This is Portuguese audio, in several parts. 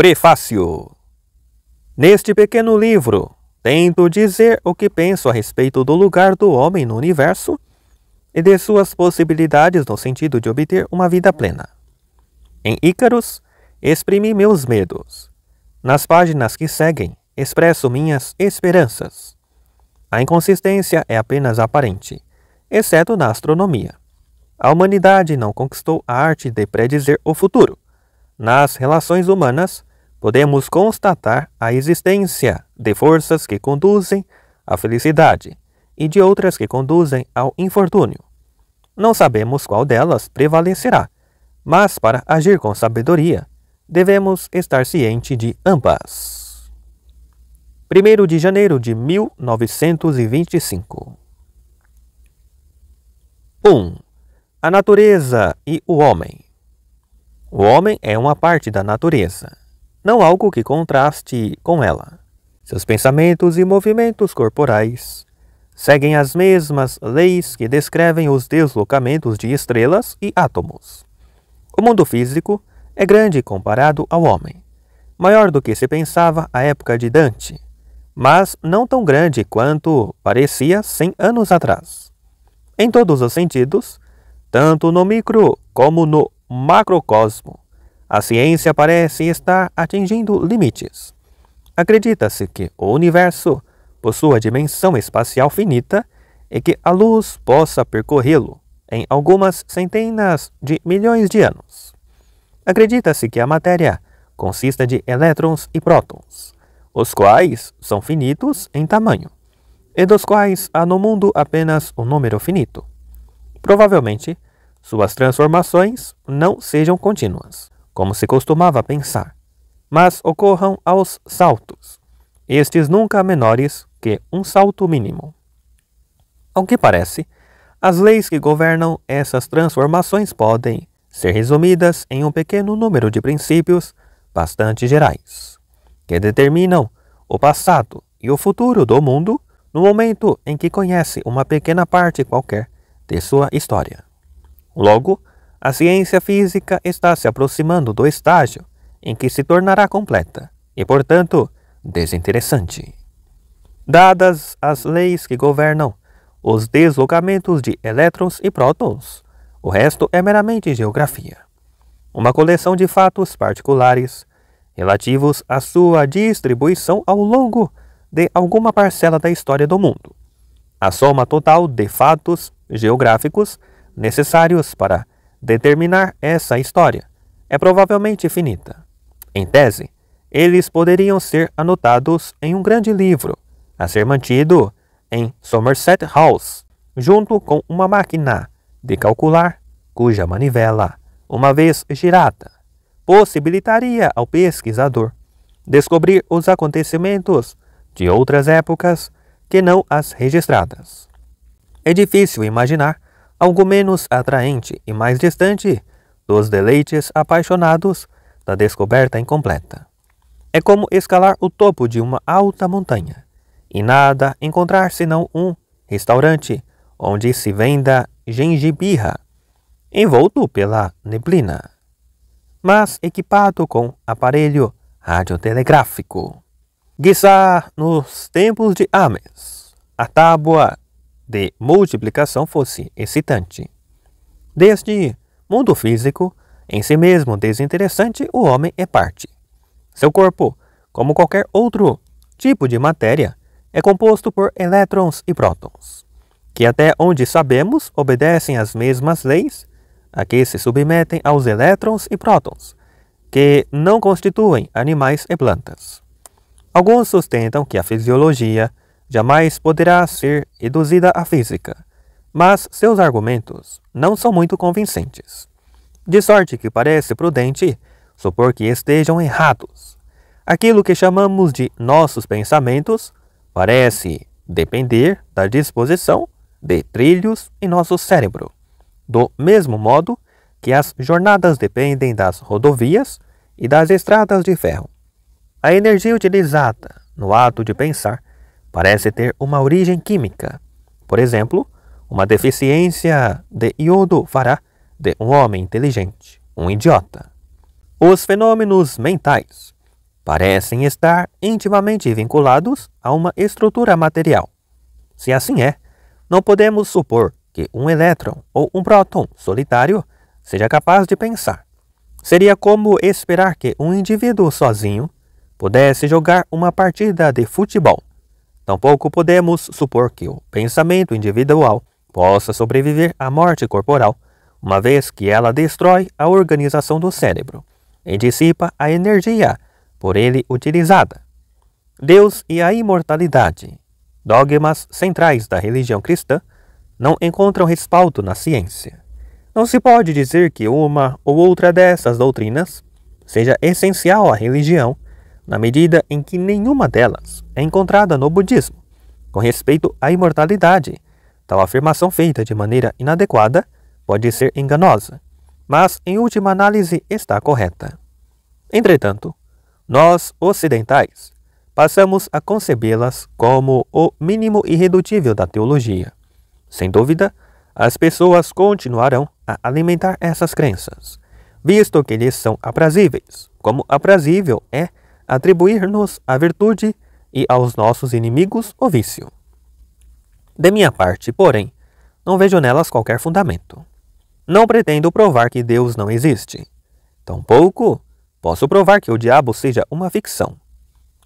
Prefácio Neste pequeno livro, tento dizer o que penso a respeito do lugar do homem no universo e de suas possibilidades no sentido de obter uma vida plena. Em Ícaros, exprimi meus medos. Nas páginas que seguem, expresso minhas esperanças. A inconsistência é apenas aparente, exceto na astronomia. A humanidade não conquistou a arte de predizer o futuro. Nas relações humanas, podemos constatar a existência de forças que conduzem à felicidade e de outras que conduzem ao infortúnio. Não sabemos qual delas prevalecerá, mas para agir com sabedoria, devemos estar ciente de ambas. 1 de janeiro de 1925 1. Um, a natureza e o homem. O homem é uma parte da natureza não algo que contraste com ela. Seus pensamentos e movimentos corporais seguem as mesmas leis que descrevem os deslocamentos de estrelas e átomos. O mundo físico é grande comparado ao homem, maior do que se pensava à época de Dante, mas não tão grande quanto parecia cem anos atrás. Em todos os sentidos, tanto no micro como no macrocosmo, a ciência parece estar atingindo limites. Acredita-se que o universo possua dimensão espacial finita e que a luz possa percorrê-lo em algumas centenas de milhões de anos. Acredita-se que a matéria consista de elétrons e prótons, os quais são finitos em tamanho, e dos quais há no mundo apenas um número finito. Provavelmente, suas transformações não sejam contínuas, como se costumava pensar, mas ocorram aos saltos, estes nunca menores que um salto mínimo. Ao que parece, as leis que governam essas transformações podem ser resumidas em um pequeno número de princípios bastante gerais, que determinam o passado e o futuro do mundo no momento em que conhece uma pequena parte qualquer de sua história. Logo, a ciência física está se aproximando do estágio em que se tornará completa e, portanto, desinteressante. Dadas as leis que governam os deslocamentos de elétrons e prótons, o resto é meramente geografia. Uma coleção de fatos particulares relativos à sua distribuição ao longo de alguma parcela da história do mundo. A soma total de fatos geográficos necessários para Determinar essa história é provavelmente finita. Em tese, eles poderiam ser anotados em um grande livro, a ser mantido em Somerset House, junto com uma máquina de calcular cuja manivela, uma vez girada, possibilitaria ao pesquisador descobrir os acontecimentos de outras épocas que não as registradas. É difícil imaginar algo menos atraente e mais distante dos deleites apaixonados da descoberta incompleta. É como escalar o topo de uma alta montanha e nada encontrar senão um restaurante onde se venda gengibirra, envolto pela neblina, mas equipado com aparelho radiotelegráfico. Guiçá nos tempos de Ames, a tábua de multiplicação fosse excitante. Deste mundo físico, em si mesmo desinteressante, o homem é parte. Seu corpo, como qualquer outro tipo de matéria, é composto por elétrons e prótons, que até onde sabemos obedecem às mesmas leis a que se submetem aos elétrons e prótons, que não constituem animais e plantas. Alguns sustentam que a fisiologia jamais poderá ser reduzida à física, mas seus argumentos não são muito convincentes. De sorte que parece prudente supor que estejam errados. Aquilo que chamamos de nossos pensamentos parece depender da disposição de trilhos em nosso cérebro, do mesmo modo que as jornadas dependem das rodovias e das estradas de ferro. A energia utilizada no ato de pensar parece ter uma origem química. Por exemplo, uma deficiência de iodo fará de um homem inteligente um idiota. Os fenômenos mentais parecem estar intimamente vinculados a uma estrutura material. Se assim é, não podemos supor que um elétron ou um próton solitário seja capaz de pensar. Seria como esperar que um indivíduo sozinho pudesse jogar uma partida de futebol. Tampouco podemos supor que o pensamento individual possa sobreviver à morte corporal, uma vez que ela destrói a organização do cérebro e dissipa a energia por ele utilizada. Deus e a imortalidade, dogmas centrais da religião cristã, não encontram respaldo na ciência. Não se pode dizer que uma ou outra dessas doutrinas seja essencial à religião na medida em que nenhuma delas é encontrada no budismo. Com respeito à imortalidade, tal afirmação feita de maneira inadequada pode ser enganosa, mas em última análise está correta. Entretanto, nós, ocidentais, passamos a concebê-las como o mínimo irredutível da teologia. Sem dúvida, as pessoas continuarão a alimentar essas crenças, visto que lhes são aprazíveis, como aprazível é atribuir-nos a virtude e aos nossos inimigos o vício. De minha parte, porém, não vejo nelas qualquer fundamento. Não pretendo provar que Deus não existe. Tampouco posso provar que o diabo seja uma ficção.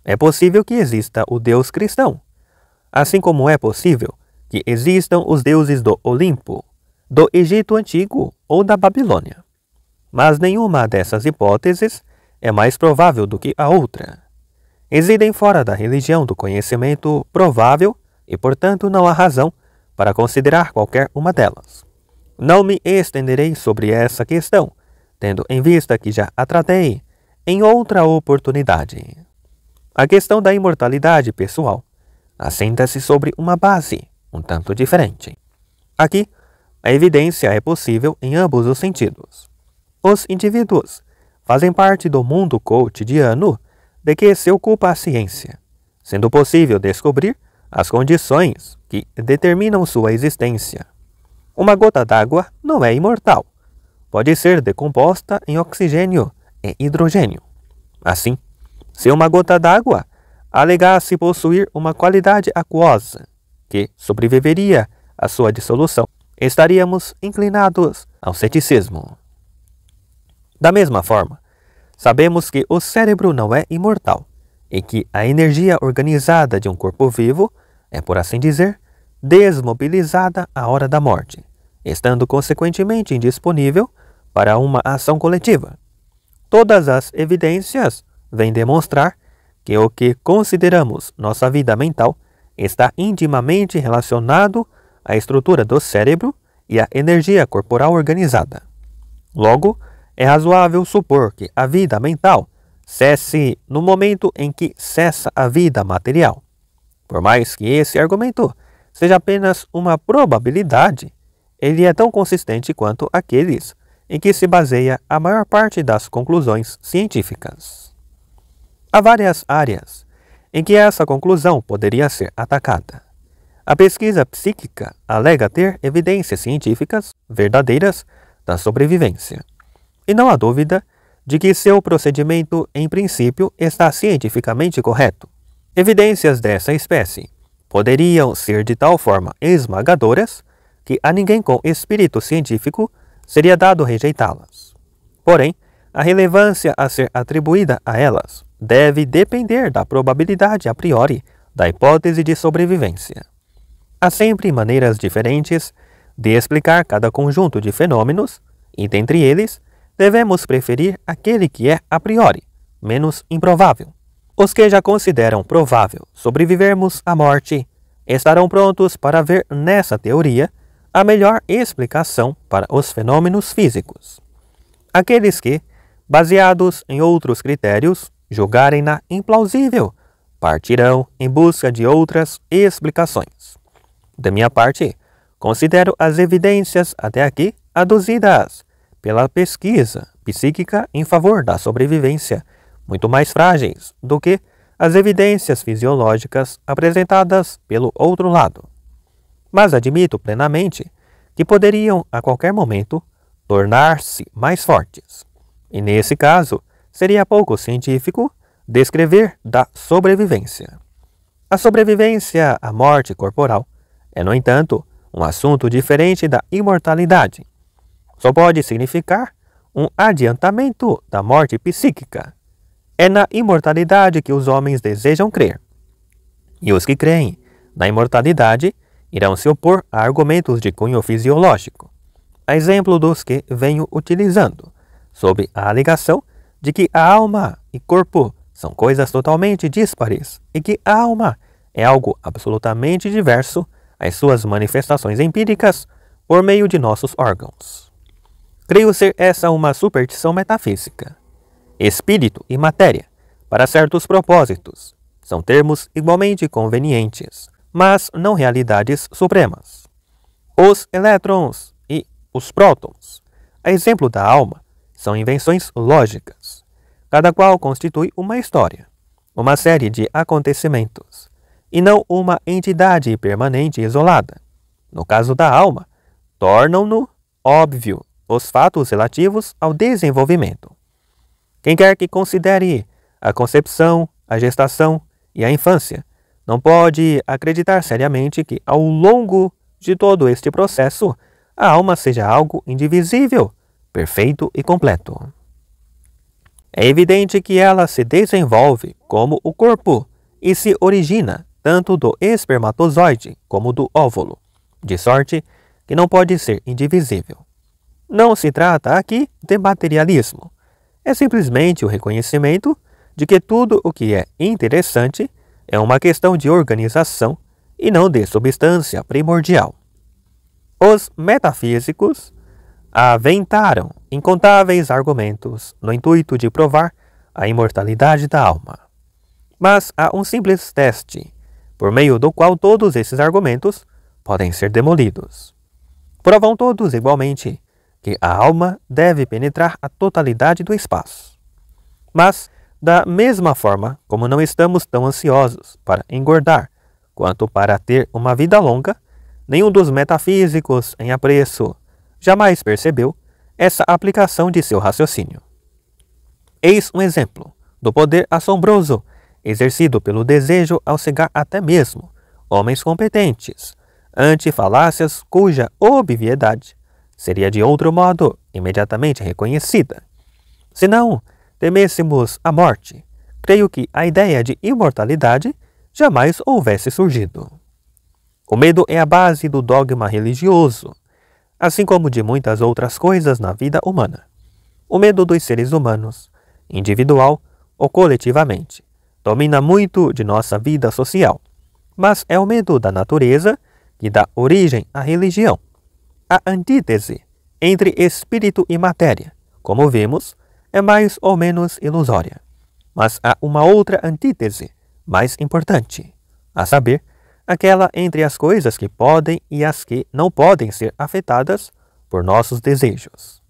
É possível que exista o Deus cristão, assim como é possível que existam os deuses do Olimpo, do Egito Antigo ou da Babilônia. Mas nenhuma dessas hipóteses é mais provável do que a outra. Incidem fora da religião do conhecimento provável e, portanto, não há razão para considerar qualquer uma delas. Não me estenderei sobre essa questão, tendo em vista que já a tratei em outra oportunidade. A questão da imortalidade pessoal assenta-se sobre uma base um tanto diferente. Aqui, a evidência é possível em ambos os sentidos. Os indivíduos fazem parte do mundo cotidiano de que se ocupa a ciência, sendo possível descobrir as condições que determinam sua existência. Uma gota d'água não é imortal. Pode ser decomposta em oxigênio e hidrogênio. Assim, se uma gota d'água alegasse possuir uma qualidade aquosa que sobreviveria à sua dissolução, estaríamos inclinados ao ceticismo. Da mesma forma, sabemos que o cérebro não é imortal e que a energia organizada de um corpo vivo é, por assim dizer, desmobilizada à hora da morte, estando consequentemente indisponível para uma ação coletiva. Todas as evidências vêm demonstrar que o que consideramos nossa vida mental está intimamente relacionado à estrutura do cérebro e à energia corporal organizada. Logo, é razoável supor que a vida mental cesse no momento em que cessa a vida material. Por mais que esse argumento seja apenas uma probabilidade, ele é tão consistente quanto aqueles em que se baseia a maior parte das conclusões científicas. Há várias áreas em que essa conclusão poderia ser atacada. A pesquisa psíquica alega ter evidências científicas verdadeiras da sobrevivência e não há dúvida de que seu procedimento, em princípio, está cientificamente correto. Evidências dessa espécie poderiam ser de tal forma esmagadoras que a ninguém com espírito científico seria dado rejeitá-las. Porém, a relevância a ser atribuída a elas deve depender da probabilidade a priori da hipótese de sobrevivência. Há sempre maneiras diferentes de explicar cada conjunto de fenômenos, e dentre eles, devemos preferir aquele que é a priori, menos improvável. Os que já consideram provável sobrevivermos à morte estarão prontos para ver nessa teoria a melhor explicação para os fenômenos físicos. Aqueles que, baseados em outros critérios, julgarem-na implausível, partirão em busca de outras explicações. Da minha parte, considero as evidências até aqui aduzidas pela pesquisa psíquica em favor da sobrevivência, muito mais frágeis do que as evidências fisiológicas apresentadas pelo outro lado. Mas admito plenamente que poderiam, a qualquer momento, tornar-se mais fortes. E nesse caso, seria pouco científico descrever da sobrevivência. A sobrevivência à morte corporal é, no entanto, um assunto diferente da imortalidade, só pode significar um adiantamento da morte psíquica. É na imortalidade que os homens desejam crer. E os que creem na imortalidade irão se opor a argumentos de cunho fisiológico, a exemplo dos que venho utilizando, sob a alegação de que a alma e corpo são coisas totalmente díspares e que a alma é algo absolutamente diverso às suas manifestações empíricas por meio de nossos órgãos. Creio ser essa uma superstição metafísica. Espírito e matéria, para certos propósitos, são termos igualmente convenientes, mas não realidades supremas. Os elétrons e os prótons, a exemplo da alma, são invenções lógicas, cada qual constitui uma história, uma série de acontecimentos, e não uma entidade permanente isolada. No caso da alma, tornam-no óbvio os fatos relativos ao desenvolvimento. Quem quer que considere a concepção, a gestação e a infância não pode acreditar seriamente que, ao longo de todo este processo, a alma seja algo indivisível, perfeito e completo. É evidente que ela se desenvolve como o corpo e se origina tanto do espermatozoide como do óvulo, de sorte que não pode ser indivisível. Não se trata aqui de materialismo. É simplesmente o reconhecimento de que tudo o que é interessante é uma questão de organização e não de substância primordial. Os metafísicos aventaram incontáveis argumentos no intuito de provar a imortalidade da alma. Mas há um simples teste, por meio do qual todos esses argumentos podem ser demolidos. Provam todos igualmente que a alma deve penetrar a totalidade do espaço. Mas, da mesma forma como não estamos tão ansiosos para engordar quanto para ter uma vida longa, nenhum dos metafísicos em apreço jamais percebeu essa aplicação de seu raciocínio. Eis um exemplo do poder assombroso exercido pelo desejo ao cegar até mesmo homens competentes, ante falácias cuja obviedade seria de outro modo imediatamente reconhecida. Se não temêssemos a morte, creio que a ideia de imortalidade jamais houvesse surgido. O medo é a base do dogma religioso, assim como de muitas outras coisas na vida humana. O medo dos seres humanos, individual ou coletivamente, domina muito de nossa vida social, mas é o medo da natureza que dá origem à religião a antítese entre espírito e matéria, como vimos, é mais ou menos ilusória. Mas há uma outra antítese mais importante, a saber, aquela entre as coisas que podem e as que não podem ser afetadas por nossos desejos.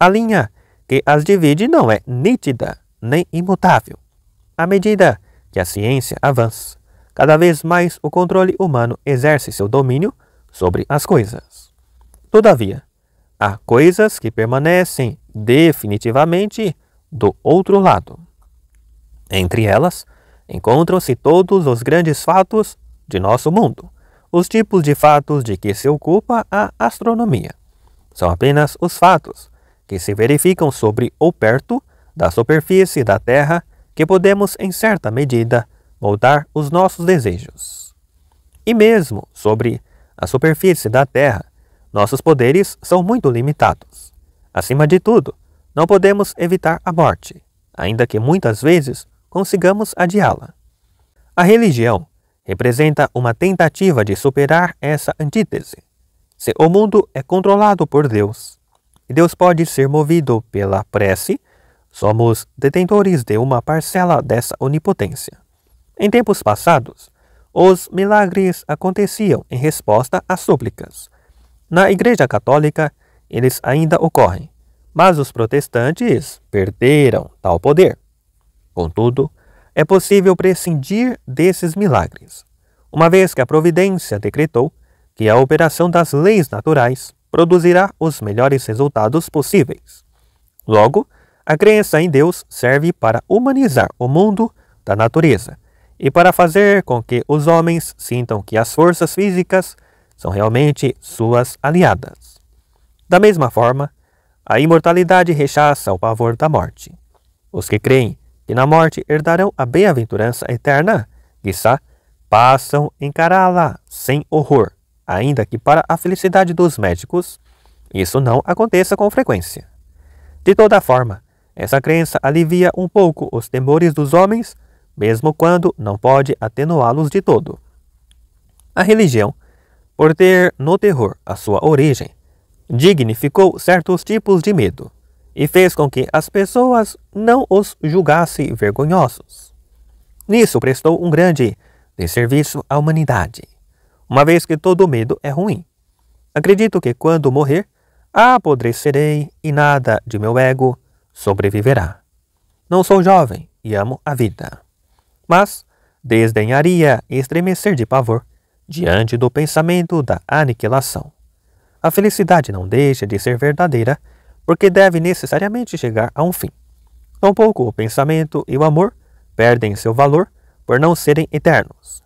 A linha que as divide não é nítida nem imutável. À medida que a ciência avança, cada vez mais o controle humano exerce seu domínio sobre as coisas. Todavia, há coisas que permanecem definitivamente do outro lado. Entre elas, encontram-se todos os grandes fatos de nosso mundo, os tipos de fatos de que se ocupa a astronomia. São apenas os fatos que se verificam sobre ou perto da superfície da Terra que podemos, em certa medida, moldar os nossos desejos. E mesmo sobre a superfície da Terra, nossos poderes são muito limitados. Acima de tudo, não podemos evitar a morte, ainda que muitas vezes consigamos adiá-la. A religião representa uma tentativa de superar essa antítese. Se o mundo é controlado por Deus, e Deus pode ser movido pela prece, somos detentores de uma parcela dessa onipotência. Em tempos passados, os milagres aconteciam em resposta a súplicas, na Igreja Católica, eles ainda ocorrem, mas os protestantes perderam tal poder. Contudo, é possível prescindir desses milagres, uma vez que a Providência decretou que a operação das leis naturais produzirá os melhores resultados possíveis. Logo, a crença em Deus serve para humanizar o mundo da natureza e para fazer com que os homens sintam que as forças físicas são realmente suas aliadas. Da mesma forma, a imortalidade rechaça o pavor da morte. Os que creem que na morte herdarão a bem-aventurança eterna, quiçá, passam a encará-la sem horror, ainda que para a felicidade dos médicos, isso não aconteça com frequência. De toda forma, essa crença alivia um pouco os temores dos homens, mesmo quando não pode atenuá-los de todo. A religião por ter no terror a sua origem, dignificou certos tipos de medo e fez com que as pessoas não os julgassem vergonhosos. Nisso prestou um grande desserviço à humanidade, uma vez que todo medo é ruim. Acredito que quando morrer, apodrecerei e nada de meu ego sobreviverá. Não sou jovem e amo a vida, mas desdenharia estremecer de pavor diante do pensamento da aniquilação. A felicidade não deixa de ser verdadeira, porque deve necessariamente chegar a um fim. Tampouco o pensamento e o amor perdem seu valor por não serem eternos.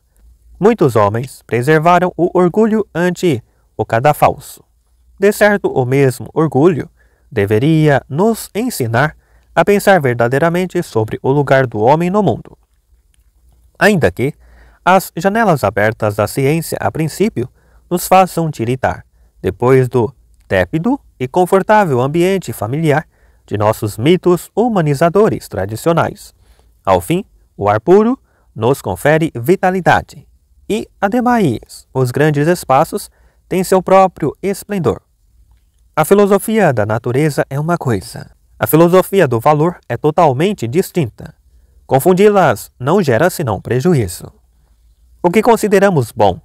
Muitos homens preservaram o orgulho ante o cadafalso. De certo, o mesmo orgulho deveria nos ensinar a pensar verdadeiramente sobre o lugar do homem no mundo. Ainda que as janelas abertas da ciência, a princípio, nos façam tiritar. Depois do tépido e confortável ambiente familiar de nossos mitos humanizadores tradicionais. Ao fim, o ar puro nos confere vitalidade. E, ademais, os grandes espaços têm seu próprio esplendor. A filosofia da natureza é uma coisa. A filosofia do valor é totalmente distinta. Confundi-las não gera senão prejuízo. O que consideramos bom,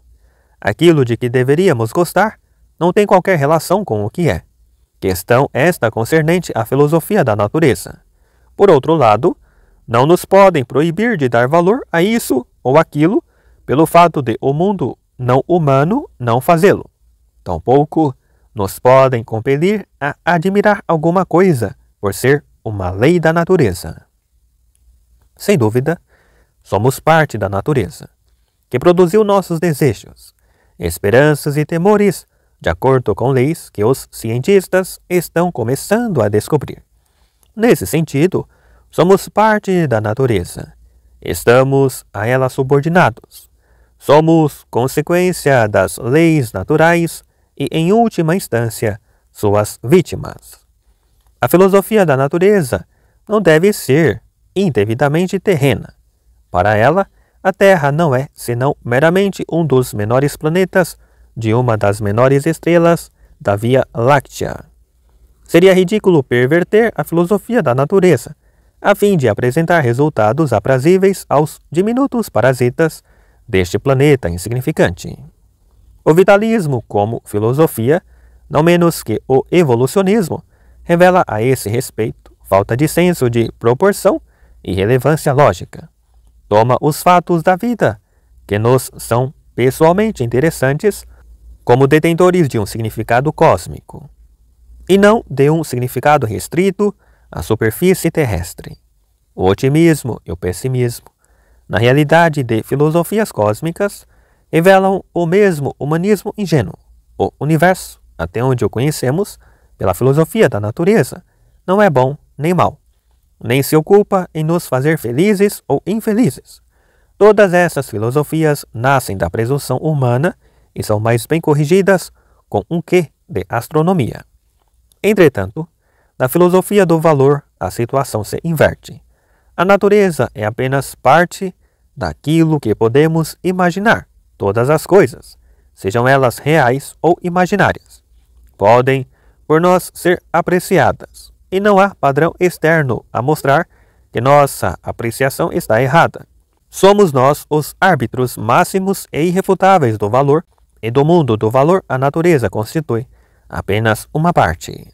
aquilo de que deveríamos gostar, não tem qualquer relação com o que é. Questão esta concernente à filosofia da natureza. Por outro lado, não nos podem proibir de dar valor a isso ou aquilo pelo fato de o mundo não humano não fazê-lo. Tampouco nos podem compelir a admirar alguma coisa por ser uma lei da natureza. Sem dúvida, somos parte da natureza que produziu nossos desejos, esperanças e temores, de acordo com leis que os cientistas estão começando a descobrir. Nesse sentido, somos parte da natureza. Estamos a ela subordinados. Somos consequência das leis naturais e, em última instância, suas vítimas. A filosofia da natureza não deve ser indevidamente terrena. Para ela, a Terra não é senão meramente um dos menores planetas de uma das menores estrelas da Via Láctea. Seria ridículo perverter a filosofia da natureza, a fim de apresentar resultados aprazíveis aos diminutos parasitas deste planeta insignificante. O vitalismo, como filosofia, não menos que o evolucionismo, revela a esse respeito falta de senso de proporção e relevância lógica toma os fatos da vida, que nos são pessoalmente interessantes, como detentores de um significado cósmico, e não de um significado restrito à superfície terrestre. O otimismo e o pessimismo, na realidade de filosofias cósmicas, revelam o mesmo humanismo ingênuo. O universo, até onde o conhecemos, pela filosofia da natureza, não é bom nem mal nem se ocupa em nos fazer felizes ou infelizes. Todas essas filosofias nascem da presunção humana e são mais bem corrigidas com um quê de astronomia. Entretanto, na filosofia do valor, a situação se inverte. A natureza é apenas parte daquilo que podemos imaginar. Todas as coisas, sejam elas reais ou imaginárias, podem, por nós, ser apreciadas e não há padrão externo a mostrar que nossa apreciação está errada. Somos nós os árbitros máximos e irrefutáveis do valor, e do mundo do valor a natureza constitui apenas uma parte.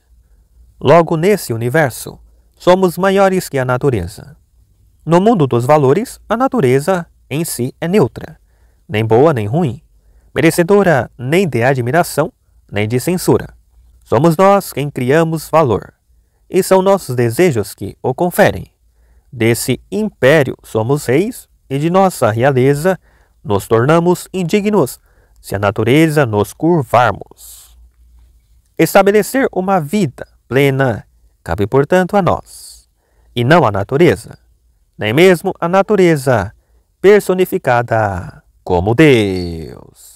Logo, nesse universo, somos maiores que a natureza. No mundo dos valores, a natureza em si é neutra, nem boa nem ruim, merecedora nem de admiração nem de censura. Somos nós quem criamos valor e são nossos desejos que o conferem. Desse império somos reis e de nossa realeza nos tornamos indignos se a natureza nos curvarmos. Estabelecer uma vida plena cabe, portanto, a nós, e não à natureza, nem mesmo à natureza personificada como Deus.